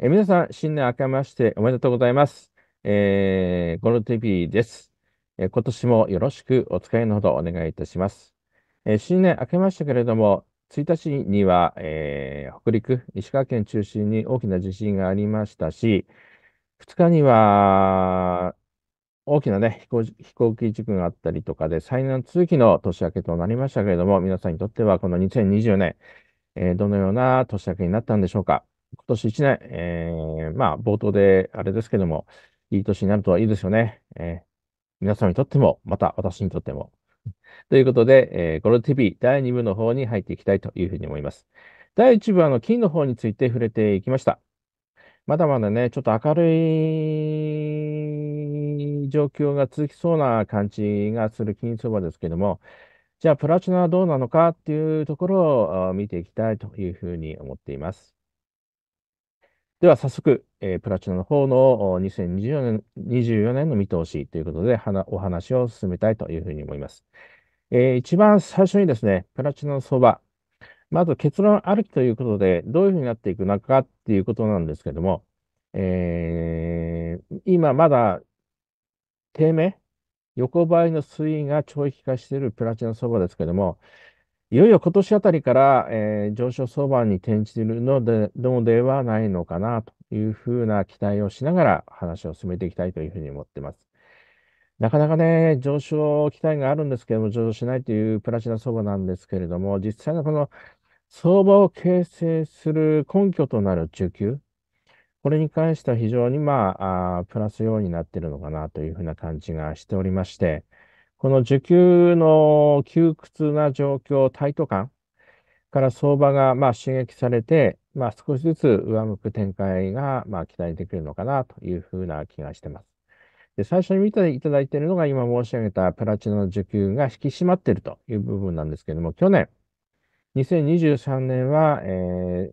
え皆さん、新年明けましておめでとうございます。えー、ゴテ TV です、えー、今年もよろしくお使いのほどお願いいたします。えー、新年明けましたけれども、1日には、えー、北陸、石川県中心に大きな地震がありましたし、2日には大きな、ね、飛行飛行機事故があったりとかで、災難続きの年明けとなりましたけれども、皆さんにとってはこの2020年、えー、どのような年明けになったんでしょうか。今年1年、えー、まあ、冒頭であれですけども、いい年になるとはいいですよね。えー、皆様にとっても、また私にとっても。ということで、えー、ゴル TV 第2部の方に入っていきたいというふうに思います。第1部はの金の方について触れていきました。まだまだね、ちょっと明るい状況が続きそうな感じがする金相場ですけども、じゃあプラチナはどうなのかっていうところを見ていきたいというふうに思っています。では早速、えー、プラチナの方の2024年 ,24 年の見通しということでお話を進めたいというふうに思います。えー、一番最初にですね、プラチナの相場、まず結論あるということで、どういうふうになっていくのかっていうことなんですけども、えー、今まだ低迷、横ばいの推移が長期化しているプラチナ相場ですけども、いよいよ今年あたりから、えー、上昇相場に転じるのでのではないのかなというふうな期待をしながら話を進めていきたいというふうに思っています。なかなかね、上昇期待があるんですけれども、上昇しないというプラチナ相場なんですけれども、実際のこの相場を形成する根拠となる需給、これに関しては非常に、まあ、あプラス要因になっているのかなというふうな感じがしておりまして、この需給の窮屈な状況、タイト感から相場がまあ刺激されて、まあ、少しずつ上向く展開がまあ期待できるのかなというふうな気がしてます。で最初に見ていただいているのが今申し上げたプラチナの需給が引き締まっているという部分なんですけれども、去年、2023年は、えー、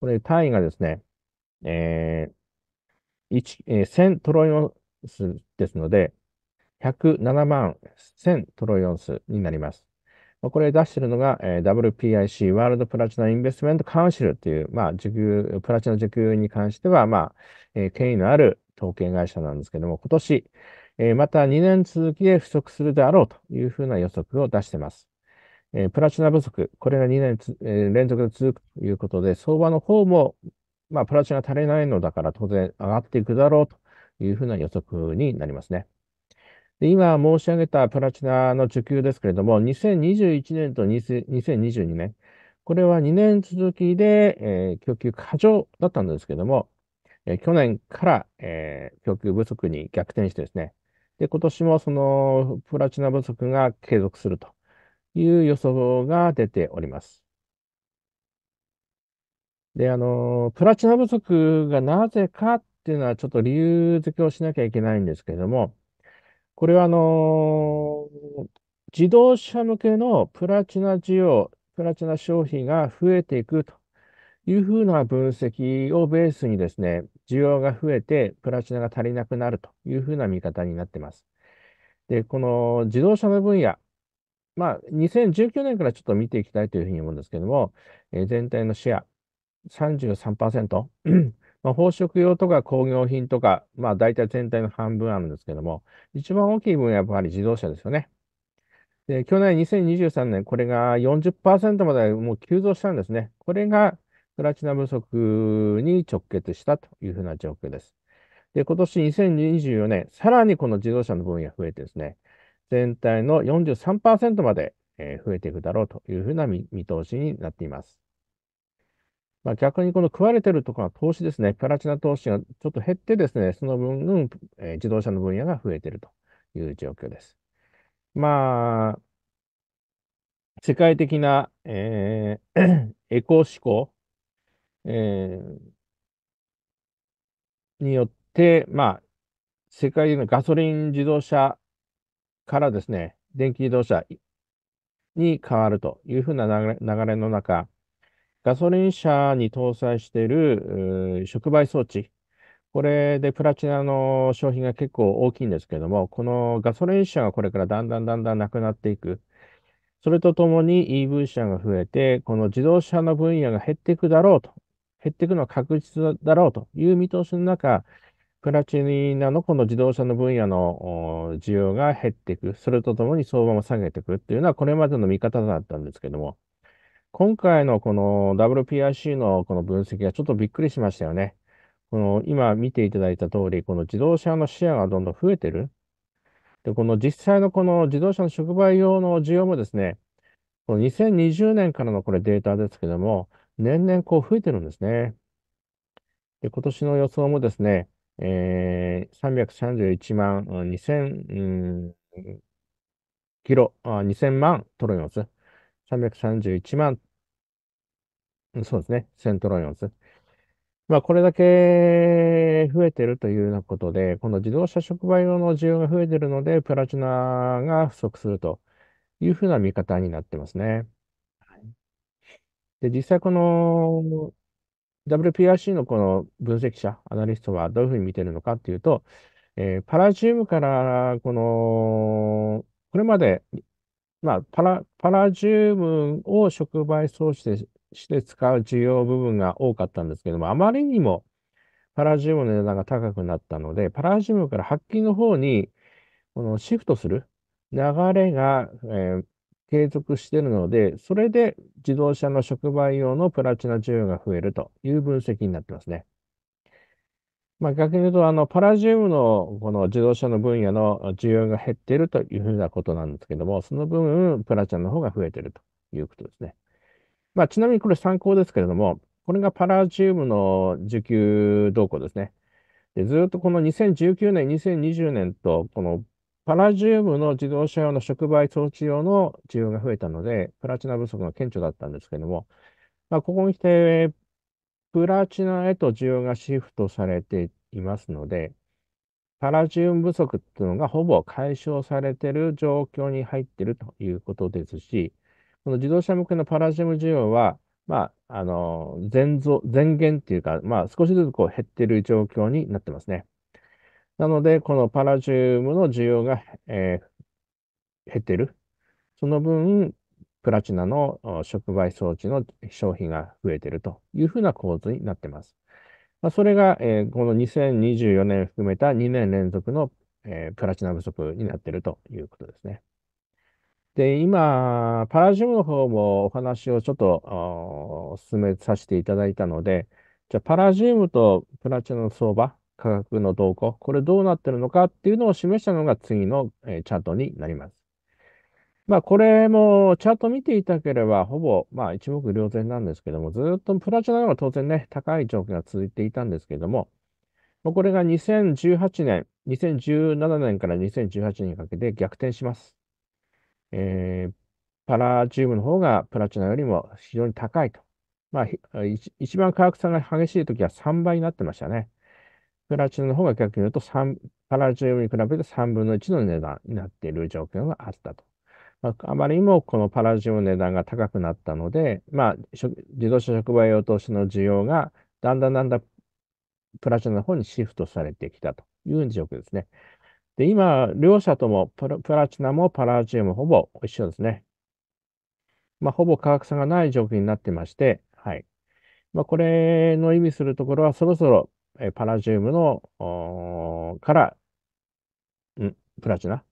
これ単位がですね、えー、1えー、0 0 0トロイオンスですので、107万1000トロイオンスになります。これ出しているのが、えー、WPIC、ワールドプラチナインベストメントカウンシルという、まあ、受給、プラチナ受給に関しては、まあ、えー、権威のある統計会社なんですけども、今年、えー、また2年続きで不足するであろうというふうな予測を出しています。えー、プラチナ不足、これが2年えー、連続で続くということで、相場の方も、まあ、プラチナ足りないのだから当然上がっていくだろうというふうな予測になりますね。で今申し上げたプラチナの受給ですけれども、2021年と2022年、これは2年続きで、えー、供給過剰だったんですけども、えー、去年から、えー、供給不足に逆転してですね、で、今年もそのプラチナ不足が継続するという予想が出ております。で、あの、プラチナ不足がなぜかっていうのはちょっと理由付けをしなきゃいけないんですけれども、これはあのー、自動車向けのプラチナ需要、プラチナ消費が増えていくというふうな分析をベースにですね、需要が増えてプラチナが足りなくなるというふうな見方になっています。で、この自動車の分野、まあ、2019年からちょっと見ていきたいというふうに思うんですけども、えー、全体のシェア33%まあ、宝飾用とか工業品とか、まあ、大体全体の半分あるんですけども、一番大きい分はやっぱり自動車ですよね。で去年2023年、これが40%までもう急増したんですね。これがプラチナ不足に直結したというふうな状況です。で、今年2024年、さらにこの自動車の分野増えてですね、全体の43%まで増えていくだろうというふうな見通しになっています。まあ、逆にこの食われてるとか投資ですね、プラチナ投資がちょっと減ってですね、その分、うん、えー、自動車の分野が増えてるという状況です。まあ、世界的な、えー、エコ思考、えー、によって、まあ、世界的のガソリン自動車からですね、電気自動車に変わるというふうな流れの中、ガソリン車に搭載している触媒装置、これでプラチナの消費が結構大きいんですけども、このガソリン車がこれからだんだんだんだんなくなっていく。それとともに EV 車が増えて、この自動車の分野が減っていくだろうと、減っていくのは確実だろうという見通しの中、プラチナのこの自動車の分野の需要が減っていく、それとともに相場も下げていくっていうのは、これまでの見方だったんですけども、今回のこの WPIC のこの分析はちょっとびっくりしましたよね。この今見ていただいた通り、この自動車のシェアがどんどん増えてる。で、この実際のこの自動車の触媒用の需要もですね、この2020年からのこれデータですけども、年々こう増えてるんですね。で、今年の予想もですね、えー、331万2000、うん、キロ、あ2000万トロイオンス。331万、そうですね、セントロイオンズ。まあ、これだけ増えてるというようなことで、この自動車触媒用の需要が増えてるので、プラチナが不足するというふうな見方になってますね。で、実際この WPRC のこの分析者、アナリストはどういうふうに見てるのかっていうと、えー、パラジウムからこの、これまでまあ、パラ、パラジウムを触媒装置でして使う需要部分が多かったんですけども、あまりにもパラジウムの値段が高くなったので、パラジウムから発揮の方にこのシフトする流れが、えー、継続しているので、それで自動車の触媒用のプラチナ需要が増えるという分析になってますね。まあ、逆に言うと、あの、パラジウムの、この自動車の分野の需要が減っているというふうなことなんですけども、その分、プラチナの方が増えているということですね。まあ、ちなみにこれ参考ですけれども、これがパラジウムの需給動向ですね。でずっとこの2019年、2020年と、このパラジウムの自動車用の触媒装置用の需要が増えたので、プラチナ不足が顕著だったんですけれども、まあ、ここに来て、プラチナへと需要がシフトされていますので、パラジウム不足っていうのがほぼ解消されている状況に入っているということですし、この自動車向けのパラジウム需要は、まあ、あの、全増、前減っていうか、まあ、少しずつこう減っている状況になってますね。なので、このパラジウムの需要が、えー、減っている。その分、プラチナの触媒装置の消費が増えているというふうな構図になっています。まあ、それが、えー、この2024年含めた2年連続の、えー、プラチナ不足になっているということですね。で、今、パラジウムの方もお話をちょっと進めさせていただいたので、じゃあパラジウムとプラチナの相場、価格の動向、これどうなってるのかっていうのを示したのが次の、えー、チャートになります。まあ、これもチャート見ていたければ、ほぼ、まあ、一目瞭然なんですけども、ずっとプラチナが当然ね、高い状況が続いていたんですけども、これが2018年、2017年から2018年にかけて逆転します。えー、パラチウムの方がプラチナよりも非常に高いと。まあ、一番価格差が激しい時は3倍になってましたね。プラチナの方が逆に言うと3、パラチウムに比べて3分の1の値段になっている状況があったと。まあ、まりにもこのパラジウムの値段が高くなったので、まあ、自動車触媒用投資の需要がだんだんだんだんプラチナの方にシフトされてきたという状況ですね。で、今、両者ともプラチナもパラジウムほぼ一緒ですね。まあ、ほぼ価格差がない状況になってまして、はい。まあ、これの意味するところは、そろそろパラジウムのから、うん、プラチナ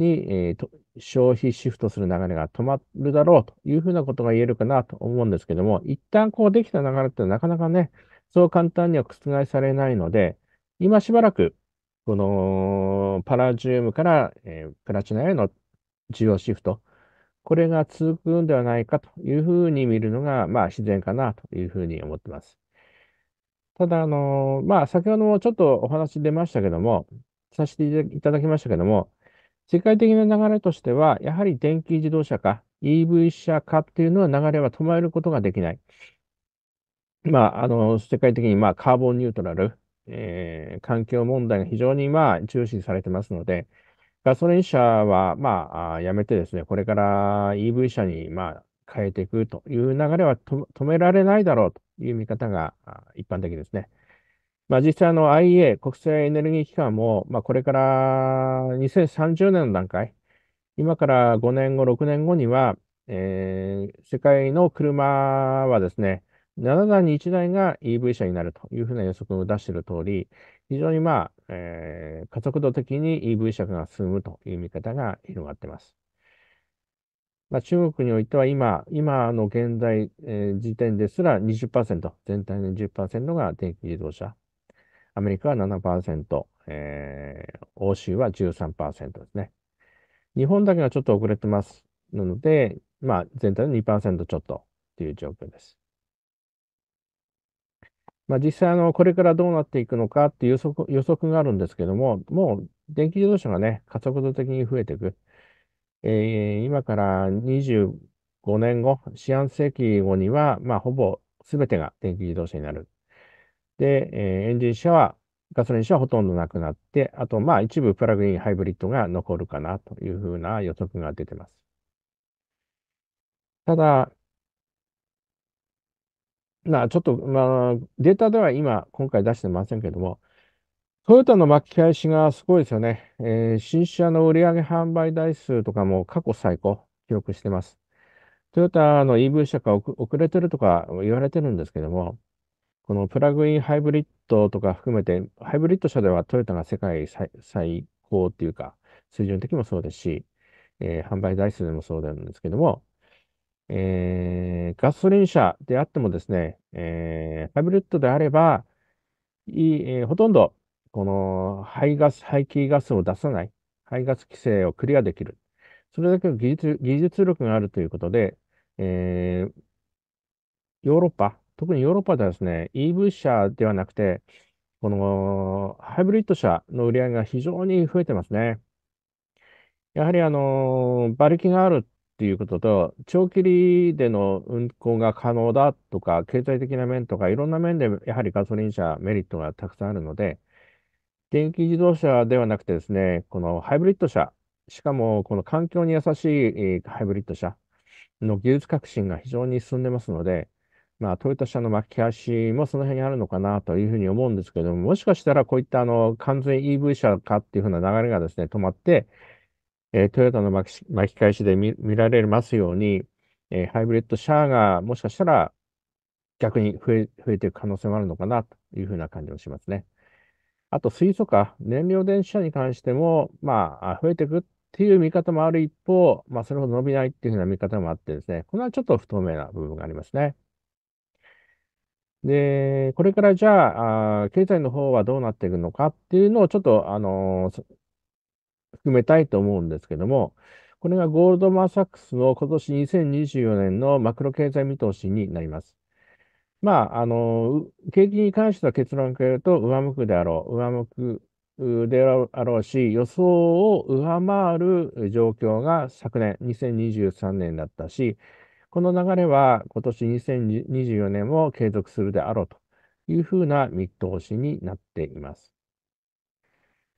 に、えー、消費シフトする流れが止まるだろうというふうなことが言えるかなと思うんですけども、一旦こうできた流れってなかなかね、そう簡単には覆されないので、今しばらく、このパラジウムから、えー、プラチナへの需要シフト、これが続くんではないかというふうに見るのが、まあ自然かなというふうに思ってます。ただ、あのー、まあ先ほどもちょっとお話出ましたけども、させていただきましたけども、世界的な流れとしては、やはり電気自動車化、EV 車化っていうのは流れは止めることができない。まあ、あの、世界的に、まあ、カーボンニュートラル、えー、環境問題が非常に、まあ、重視されてますので、ガソリン車は、まあ、やめてですね、これから EV 車に、まあ、変えていくという流れは止められないだろうという見方が一般的ですね。まあ、実際の IEA、国際エネルギー機関も、まあ、これから2030年の段階、今から5年後、6年後には、えー、世界の車はですね、7台に1台が EV 車になるというふうな予測を出している通り、非常にまあ、えー、加速度的に EV 車が進むという見方が広がっています。まあ、中国においては今、今の現在、えー、時点ですら20%、全体の20%が電気自動車。アメリカは7%、えー、欧州は13%ですね。日本だけはちょっと遅れてます。なので、まあ、全体の2%ちょっとという状況です。まあ、実際あの、これからどうなっていくのかっていう予測予測があるんですけども、もう電気自動車がね、加速度的に増えていく。えー、今から25年後、四半世紀後には、まあ、ほぼ全てが電気自動車になる。で、えー、エンジン車は、ガソリン車はほとんどなくなって、あと、まあ、一部プラグインハイブリッドが残るかなというふうな予測が出てます。ただ、なちょっと、まあ、データでは今、今回出してませんけども、トヨタの巻き返しがすごいですよね。えー、新車の売上販売台数とかも過去最高記録してます。トヨタの EV 車が遅れてるとか言われてるんですけども、このプラグインハイブリッドとか含めて、ハイブリッド車ではトヨタが世界最高っていうか、水準的もそうですし、えー、販売台数でもそうなんですけども、えー、ガソリン車であってもですね、えー、ハイブリッドであれば、いえー、ほとんどこの排ガス、排気ガスを出さない、排ガス規制をクリアできる。それだけの技術技術力があるということで、えー、ヨーロッパ、特にヨーロッパではですね、EV 車ではなくて、このハイブリッド車の売り上げが非常に増えてますね。やはりあの、馬力があるっていうことと、長距離での運行が可能だとか、経済的な面とか、いろんな面でやはりガソリン車メリットがたくさんあるので、電気自動車ではなくてですね、このハイブリッド車、しかもこの環境に優しいハイブリッド車の技術革新が非常に進んでますので、まあ、トヨタ社の巻き返しもその辺にあるのかなというふうに思うんですけども、もしかしたらこういったあの完全 EV 車かっていうふうな流れがですね、止まって、えー、トヨタの巻き巻き返しで見られますように、えー、ハイブリッド車がもしかしたら逆に増え増えていく可能性もあるのかなというふうな感じもしますね。あと、水素化、燃料電池車に関しても、まあ、増えていくっていう見方もある一方、まあ、それほど伸びないっていうふうな見方もあってですね、これはちょっと不透明な部分がありますね。で、これからじゃあ、あ経済の方はどうなっていくのかっていうのをちょっと、あのー、含めたいと思うんですけども、これがゴールドマン・サックスの今年2024年のマクロ経済見通しになります。まあ、あの、景気に関しては結論から言うと、上向くであろう、上向くであろうし、予想を上回る状況が昨年、2023年だったし、この流れは今年2024年も継続するであろうというふうな見通しになっています。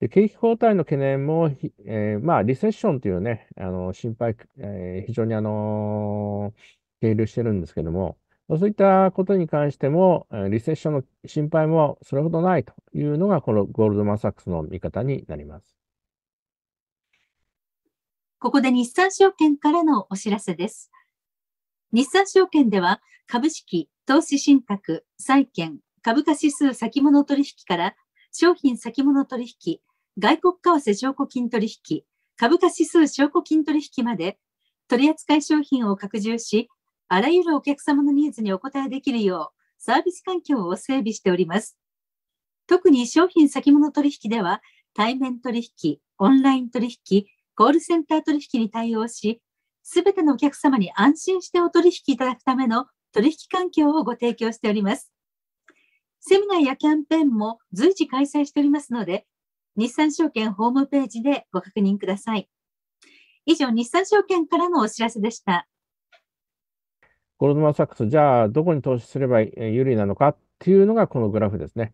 で景気後退の懸念も、えー、まあ、リセッションというね、あの心配、えー、非常にあのー、停してるんですけども、そういったことに関しても、リセッションの心配もそれほどないというのが、このゴールドマン・サックスの見方になります。ここで日産証券からのお知らせです。日産証券では株式、投資信託、債券、株価指数先物取引から商品先物取引、外国為替証拠金取引、株価指数証拠金取引まで取扱商品を拡充し、あらゆるお客様のニーズにお応えできるようサービス環境を整備しております。特に商品先物取引では対面取引、オンライン取引、コールセンター取引に対応し、すべてのお客様に安心してお取引いただくための取引環境をご提供しております。セミナーやキャンペーンも随時開催しておりますので、日産証券ホームページでご確認ください。以上、日産証券からのお知らせでした。ゴールドマン・サックス、じゃあ、どこに投資すれば有利なのかっていうのがこのグラフですね。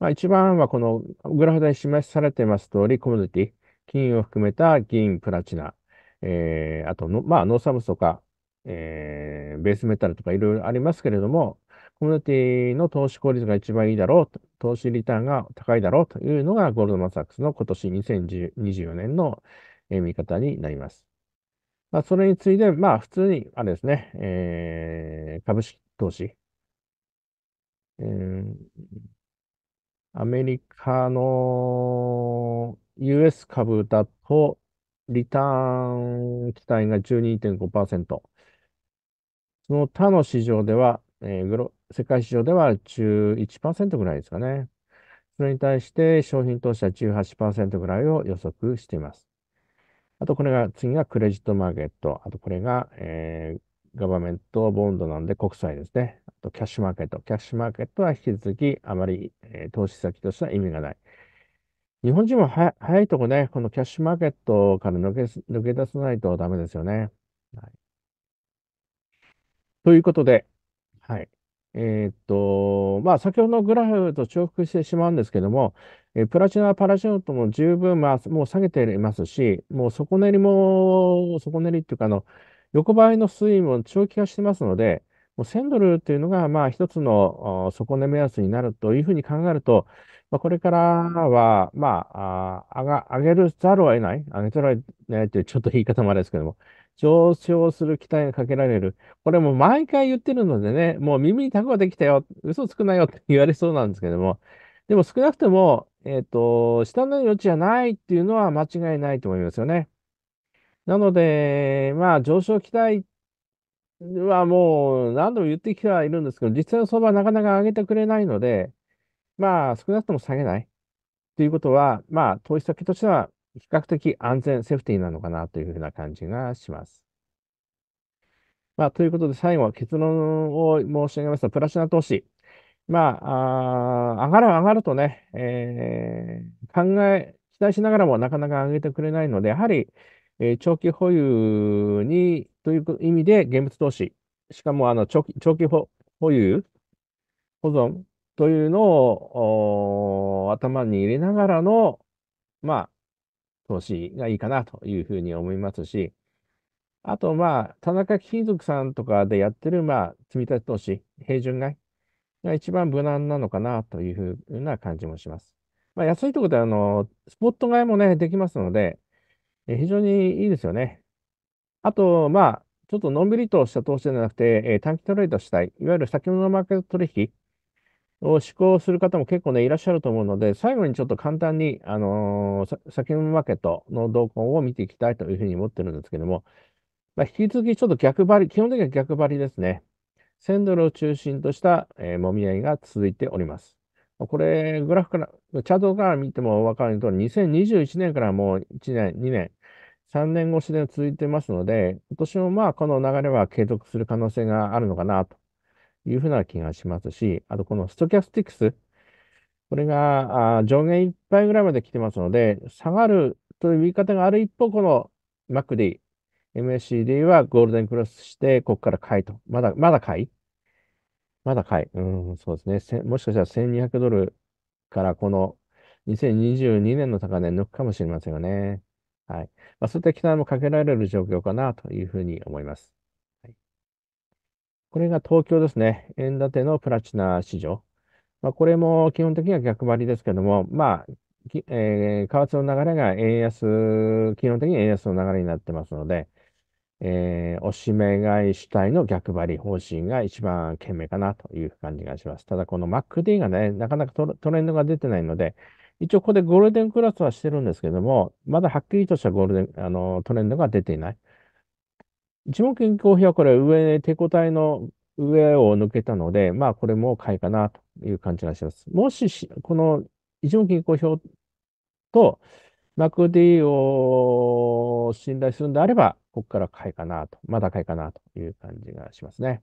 まあ、一番はこのグラフで示されています通り、コモディティ、金を含めた銀、プラチナ、えー、あとの、まあ、ノーサムスとか、えー、ベースメタルとかいろいろありますけれども、コミュニティの投資効率が一番いいだろう、と、投資リターンが高いだろうというのが、ゴールドマン・サックスの今年2024年の見方になります。まあ、それについで、まあ、普通に、あれですね、えー、株式投資。えー、アメリカの US 株だと、リターン期待が12.5%。その他の市場では、えー、グロ世界市場では11%ぐらいですかね。それに対して商品投資は18%ぐらいを予測しています。あと、これが、次がクレジットマーケット。あと、これが、えー、ガバメントボンドなんで国債ですね。あと、キャッシュマーケット。キャッシュマーケットは引き続きあまり、えー、投資先としては意味がない。日本人もは早いとこね、このキャッシュマーケットから抜け抜け出さないとダメですよね。はい、ということで、はい。えー、っと、まあ、先ほどのグラフと重複してしまうんですけども、えプラチナ、パラジオとトも十分、まあ、もう下げていますし、もう底練りも、底練りっていうか、あの、横ばいの推移も長期化してますので、もう1000ドルというのが、まあ、一つの底値目安になるというふうに考えると、まあ、これからは、まあ、あが、上げるざるを得ない、上げざるを得ないというちょっと言い方もあれですけども、上昇する期待がかけられる。これも毎回言ってるのでね、もう耳にタコができたよ、嘘つくなよって言われそうなんですけども、でも少なくとも、えっ、と、下の余地はないっていうのは間違いないと思いますよね。なので、まあ、上昇期待はもう何度も言ってきてはいるんですけど、実際の相場はなかなか上げてくれないので、まあ、少なくとも下げないということは、まあ、投資先としては比較的安全、セーフティーなのかなというふうな感じがします。まあ、ということで、最後、結論を申し上げますと、プラチナ投資。まあ、あ上がる上がるとね、えー、考え、期待しながらもなかなか上げてくれないので、やはり、えー、長期保有に、という意味で、現物投資。しかも、あの長期、長期保有、保存というのを頭に入れながらの、まあ、投資がいいかなというふうに思いますし、あと、まあ、田中貴族さんとかでやってる、まあ、積み立て投資、平準買いが一番無難なのかなというふうな感じもします。まあ、安いところで、あの、スポット買いもね、できますので、え非常にいいですよね。あと、まあ、ちょっとのんびりとした投資じゃなくて、え短期トレードしたい、いわゆる先物のマーケット取引を思考する方も結構ね、いらっしゃると思うので、最後にちょっと簡単に、あの先物マーケットの動向を見ていきたいというふうに思ってるんですけども、まあ、引き続きちょっと逆張り、基本的には逆張りですね。1000ドルを中心とした、えー、もみ合いが続いております。これ、グラフから、チャートから見ても分かると、うに、2021年からもう1年、2年、3年越しで続いてますので、今年もまあこの流れは継続する可能性があるのかなというふうな気がしますし、あとこのストキャスティクス、これが上限いっぱいぐらいまで来てますので、下がるという言い方がある一方、この MACD、MACD はゴールデンクロスして、ここから買いと。まだ、まだ買いまだ買い。うん、そうですね。もしかしたら1200ドルからこの2022年の高値抜くかもしれませんよね。はい。まあ、そういった期待もかけられる状況かなというふうに思います。これが東京ですね。円建てのプラチナ市場。まあ、これも基本的には逆張りですけども、まあ、えー、為替の流れが円安、基本的に円安の流れになってますので、えー、おしめ買い主体の逆張り方針が一番懸命かなという感じがします。ただ、この MacD がね、なかなかトレンドが出てないので、一応ここでゴールデンクラスはしてるんですけども、まだはっきりとしたゴールデン、あの、トレンドが出ていない。一目金衡表はこれ上、手応えの上を抜けたので、まあこれも買いかなという感じがします。もし、この一目金衡表と MacD を信頼するんであれば、ここから買いかなと、まだ買いかなという感じがしますね。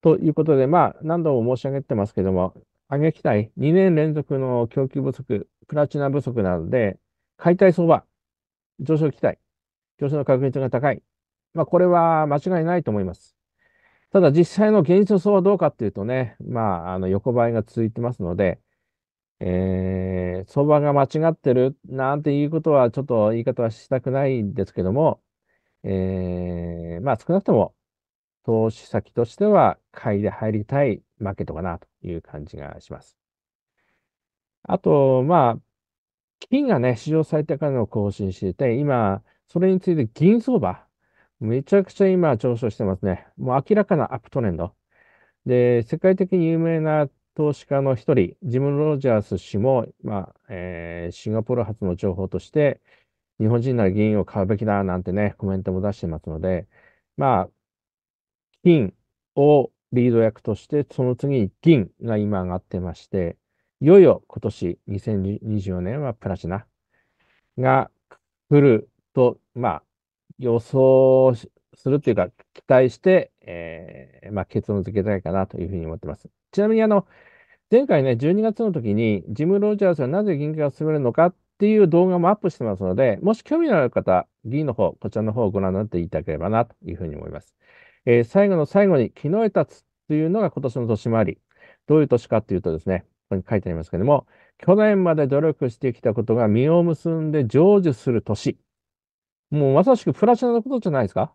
ということで、まあ何度も申し上げてますけども、上げ期待、2年連続の供給不足、プラチナ不足なので、解体相場、上昇期待、競争の確率が高い。まあ、これは間違いないと思います。ただ、実際の現実の層はどうかっていうとね、まあ、あの横ばいが続いてますので、えー、相場が間違ってるなんていうことは、ちょっと言い方はしたくないんですけども、えー、まあ、少なくとも投資先としては買いで入りたいマーケットかなという感じがします。あと、まあ、金がね、史上最高値を更新していて、今、それについて銀相場、めちゃくちゃ今上昇してますね。もう明らかなアップトレンド。で、世界的に有名な投資家の一人、ジム・ロジャース氏も、まあ、えー、シンガポール発の情報として、日本人なら銀を買うべきだなんてね、コメントも出してますので、まあ、金をリード役として、その次に銀が今上がってまして、いよいよ今年2024年はプラチナが来ると、まあ、予想するというか、期待して、えー、まあ、結論付けたいかなというふうに思ってます。ちなみに、あの、前回ね、12月の時に、ジム・ロジャースはなぜ銀が進めるのかっていう動画もアップしてますので、もし興味のある方、議員の方、こちらの方をご覧になっていただければなというふうに思います。えー、最後の最後に、昨日へ立つというのが今年の年回り。どういう年かというとですね、ここに書いてありますけども、去年まで努力してきたことが実を結んで成就する年。もうまさしくプラチナのことじゃないですか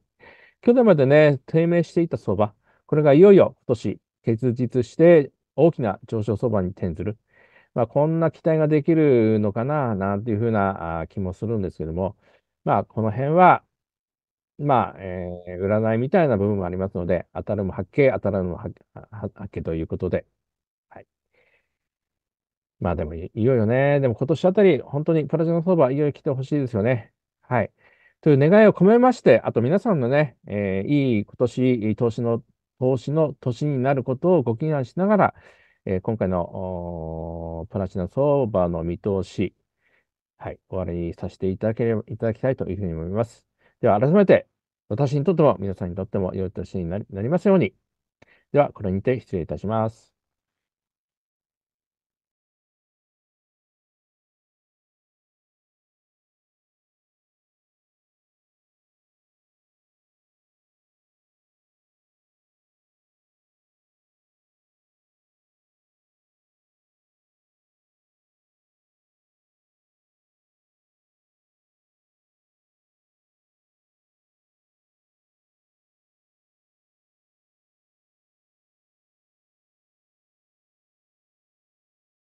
去年までね、低迷していた相場。これがいよいよ今年結実して大きな上昇相場に転ずる。まあ、こんな期待ができるのかな、なんていうふうな気もするんですけども、まあ、この辺は、まあ、えー、占いみたいな部分もありますので、当たるも発見、当たらぬも発見ということで、はい。まあでも、いよいよね、でも今年あたり、本当にプラチナ相場、いよいよ来てほしいですよね。はい。という願いを込めまして、あと皆さんのね、えー、いい今年、投資の、投資の年になることをご祈願しながら、えー、今回のプラチナ相場の見通し、はい、終わりにさせていただければ、いただきたいというふうに思います。では、改めて、私にとっても皆さんにとっても良い年になりますように。では、これにて失礼いたします。